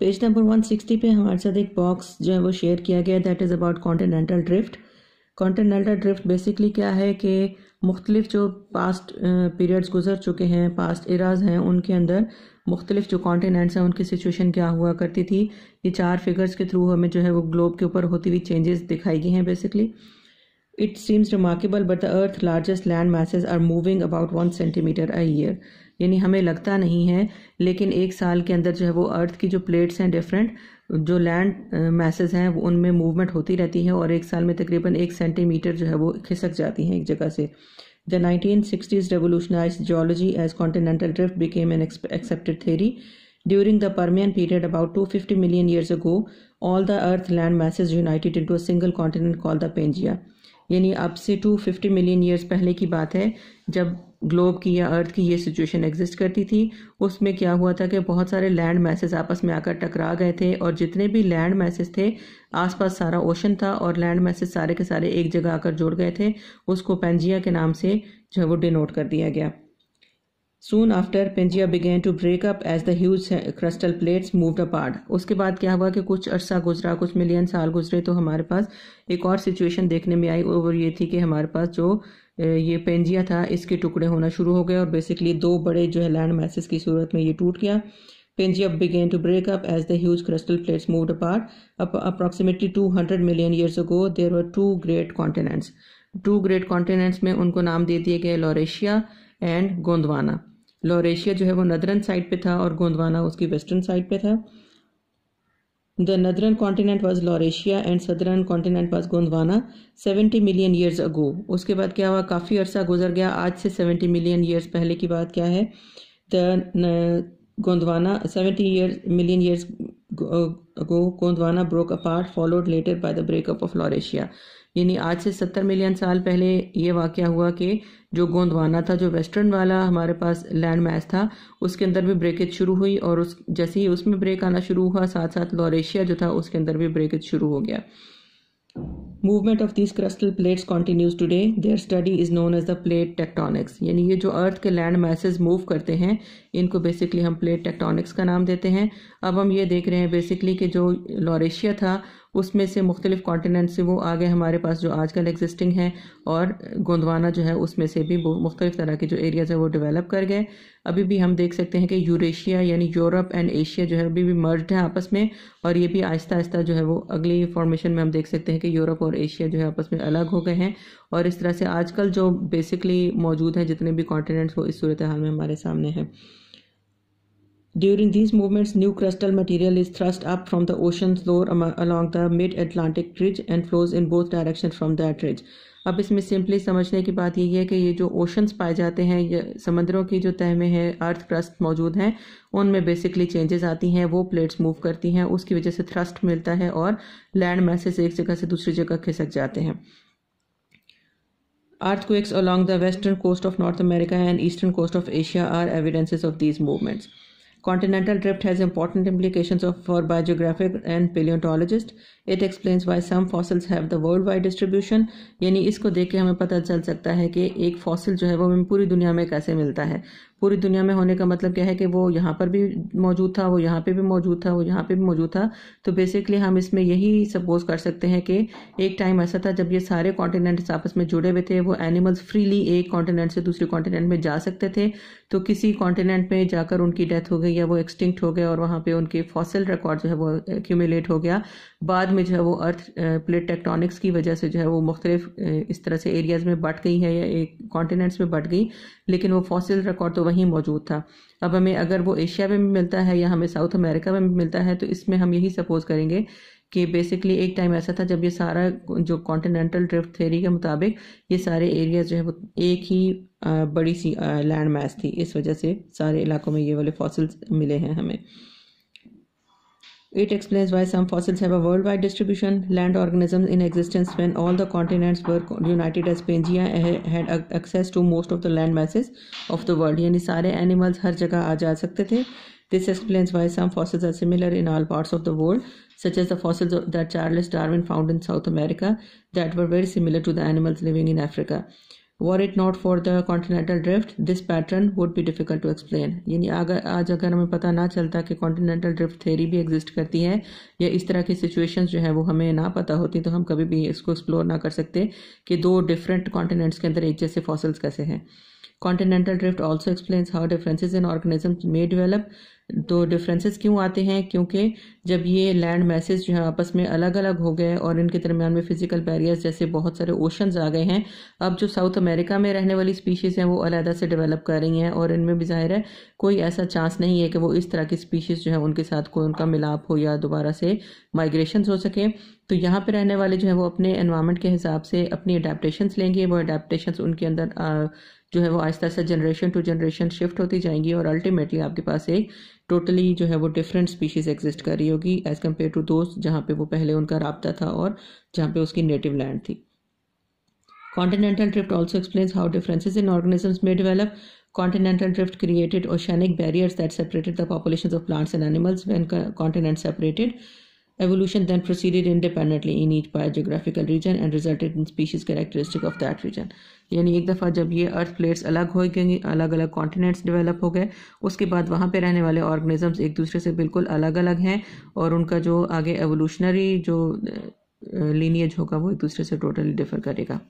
Page number 160 पे हमारे साथ एक बॉक्स जो है वो शेयर किया गया that is about continental drift continental drift basically क्या है कि मुख्तलिफ जो पास्ट पीरियड्स गुजर चुके हैं पास्ट इराज हैं उनके अंदर मुख्तलिफ जो कॉन्टीनेंट्स हैं उनकी सिचुएशन क्या हुआ करती थी ये चार फिगर्स के थ्रू हमें जो है वो ग्लोब के ऊपर होती हुई चेंजेस दिखाई गई हैं basically it seems remarkable but the earth largest land masses are moving about one centimetre a year यानी हमें लगता नहीं है लेकिन एक साल के अंदर जो है वो अर्थ की जो प्लेट्स हैं डिफरेंट जो लैंड मैसेज हैं वो उनमें मूवमेंट होती रहती है और एक साल में तकरीबन एक सेंटीमीटर जो है वो खिसक जाती हैं एक जगह से the nineteen sixties revolutionised geology as continental drift became an accepted theory during the Permian period about two fifty million years ago all the earth land masses united into a single continent call the Pangaea यानी अब से to fifty million years पहले की बात है जब globe की या अर्थ की ये सिचुएशन एग्जिस्ट करती थी उसमें क्या हुआ था कि बहुत सारे लैंड मैसेज आपस में आकर टकरा गए थे और जितने भी लैंड मैसेज थे आसपास सारा ओशन था और लैंड मैसेज सारे के सारे एक जगह आकर जोड़ गए थे उसको पेंजिया के नाम से जो है वो डिनोट कर दिया गया soon after Pangaea began to break up as the huge crustal plates moved apart उसके बाद क्या हुआ कि कुछ अरसा गुजरा कुछ मिलियन साल गुजरे तो हमारे पास एक और सिचुएशन देखने में आई और ये थी कि हमारे पास जो ये पेंजिया था इसके टुकड़े होना शुरू हो गए और बेसिकली दो बड़े जो है लैंड मैसेज की सूरत में ये टूट गया Pangaea began to break up as as the plates move apart approximately two hundred million years ago there are two great continents two great continents में उनको नाम दे दिए गए लॉरेशिया एंड गोंदवाना लॉरेशिया जो है वो नदरन साइड पे था और गोंदवाना उसकी वेस्टर्न साइड पे था the northern continent was Laurasia and southern continent was Gondwana seventy million years ago उसके बाद क्या हुआ काफ़ी अर्सा गुजर गया आज से सेवेंटी मिलियन ईयर्स पहले की बात क्या है the Gondwana seventy year million years ago, Gondwana broke apart, followed later by the breakup of Laurasia. यानी आज से सत्तर मिलियन साल पहले ये वाक्य हुआ कि जो गोंदवाना था जो वेस्टर्न वाला हमारे पास लैंड मैच था उसके अंदर भी ब्रेकेज शुरू हुई और उस जैसे ही उसमें ब्रेक आना शुरू हुआ साथ साथ लॉरेशिया जो था उसके अंदर भी ब्रेकेज शुरू हो गया movement of this crustal plates continues today their study is known as the plate tectonics यानी ये जो अर्थ के लैंड मैसेज मूव करते हैं इनको बेसिकली हम प्लेट टेक्टोनिक्स का नाम देते हैं अब हम ये देख रहे हैं बेसिकली कि जो लॉरेशिया था उसमें से मुख्तलिफ कॉन्टीनेंट से वो आ गए हमारे पास जो आजकल एग्जिस्टिंग है और गोंदवाना जो है उसमें से भी मुख्तलिफ तरह के जो एरियाज़ है वो डेवलप कर गए अभी भी हम देख सकते हैं कि यूरेशिया यानी यूरोप एंड एशिया जो है अभी भी मर्ज है आपस में और ये भी आहिस्ता आहिस्ता जो है वो अगली फॉर्मेशन में हम देख सकते हैं कि यूरोप और एशिया जो है आपस में अलग हो गए हैं और इस तरह से आजकल जो बेसिकली मौजूद हैं जितने भी कॉन्टीनेंट्स वो इस सूरत हाल में हमारे सामने हैं During these movements, new crustal material is thrust up from the ocean floor along the mid-Atlantic ridge and flows in both directions from that ridge. अब इसमें सिंपली समझने की बात यही है कि ये जो ओशंस पाए जाते हैं ये समंदरों की जो तह में है अर्थ क्रस्ट मौजूद हैं उनमें बेसिकली चेंजेस आती हैं वो प्लेट्स मूव करती हैं उसकी वजह से थ्रस्ट मिलता है और लैंड मैसेज एक जगह से दूसरी जगह खिसक जाते हैं earthquakes along the western coast of North America and eastern coast of Asia are evidences of these movements Continental drift has important implications for biogeographic and paleontologist. It explains why some fossils have the worldwide distribution. यानी इसको देख के हमें पता चल सकता है कि एक फॉसिल जो है वो हमें पूरी दुनिया में कैसे मिलता है पूरी दुनिया में होने का मतलब क्या है कि वो यहाँ पर भी मौजूद था वो यहाँ पे भी मौजूद था वो यहाँ पे भी मौजूद था तो बेसिकली हम इसमें यही सपोज कर सकते हैं कि एक टाइम ऐसा था जब ये सारे कॉन्टिनेंट्स आपस में जुड़े हुए थे वो एनिमल्स फ्रीली एक कॉन्टिनेंट से दूसरे कॉन्टिनेंट में जा सकते थे तो किसी कॉन्टिनेंट में जाकर उनकी डेथ हो गई है वो एक्सटिंक्ट हो गए और वहाँ पे उनके फॉसिल रिकॉर्ड जो है वो एक्यूमुलेट हो गया बाद में जो है वो अर्थ प्लेट टेक्टोनिक्स की वजह से जो है वो मुख्तलिफ इस तरह से एरियाज़ में बट गई है या एक कॉन्टिनेंट्स में बट गई लेकिन वो फॉसिल रिकॉर्ड तो वहीं मौजूद था अब हमें अगर वो एशिया में भी मिलता है या हमें साउथ अमेरिका में भी मिलता है तो इसमें हम यही सपोज करेंगे कि बेसिकली एक टाइम ऐसा था जब ये सारा जो कॉन्टिनेंटल ड्रिफ्ट थेरी के मुताबिक ये सारे एरिया जो है वो एक ही बड़ी सी लैंड मास थी इस वजह से सारे इलाकों में ये वाले फॉसिल्स मिले हैं हमें it explain why some fossils have world wide distribution land organism in existence when all the continents were united as Pangaea had access to most of the land masses of the world यानी सारे animals हर जगह आ जा सकते थे this explains why some fossils are similar in all parts of the world such as the fossils of, that Charles Darwin found in South America that were very similar to the animals living in Africa. Were it not for the continental drift, this pattern would be difficult to explain. यानी अगर आज अगर हमें पता ना चलता कि continental drift theory भी exist करती है या इस तरह की situations जो है वो हमें ना पता होती तो हम कभी भी इसको explore ना कर सकते कि दो different continents के अंदर एक जैसे fossils कैसे हैं continental drift also explain how differences in organism may develop तो डिफरेंसेस क्यों आते हैं क्योंकि जब ये लैंड मैसेज जो है आपस में अलग अलग हो गए और इनके दरमियान में फिजिकल बैरियर्स जैसे बहुत सारे ओशंस आ गए हैं अब जो साउथ अमेरिका में रहने वाली स्पीशीज़ हैं वो अलहदा से डेवलप कर रही हैं और इनमें भी जाहिर है कोई ऐसा चांस नहीं है कि वो इस तरह की स्पीशीज़ जो है उनके साथ कोई उनका मिलाप हो या दोबारा से माइग्रेशन हो सके तो यहाँ पे रहने वाले जो है वो अपने एनवायरमेंट के हिसाब से अपनी अडेप्टशंस लेंगे वो अडेप्टशंस उनके अंदर जो है वो आहिस्ता आहिस्ता जनरेशन टू जनरेशन शिफ्ट होती जाएंगी और अल्टीमेटली आपके पास एक टोटली जो है वो डिफरेंट स्पीशीज एग्जिस्ट कर रही होगी एज कम्पेयर टू दोस्त जहाँ पे वो पहले उनका रबता था और जहाँ पे उसकी नेटिव लैंड थी continental drift also explain how difference in organism में develop continental drift created oceanic barriers that separated the population of plants and animals when continent separated Evolution then proceeded independently in each biogeographical region and resulted in species characteristic of that region. यानी एक दफ़ा जब ये अर्थ plates अलग हो गई अलग अलग कॉन्टिनेंट्स डेवलप हो गए उसके बाद वहाँ पे रहने वाले ऑर्गेनिजम्स एक दूसरे से बिल्कुल अलग अलग हैं और उनका जो आगे एवोल्यूशनरी जो लीनियज होगा वो एक दूसरे से टोटली डिफर करेगा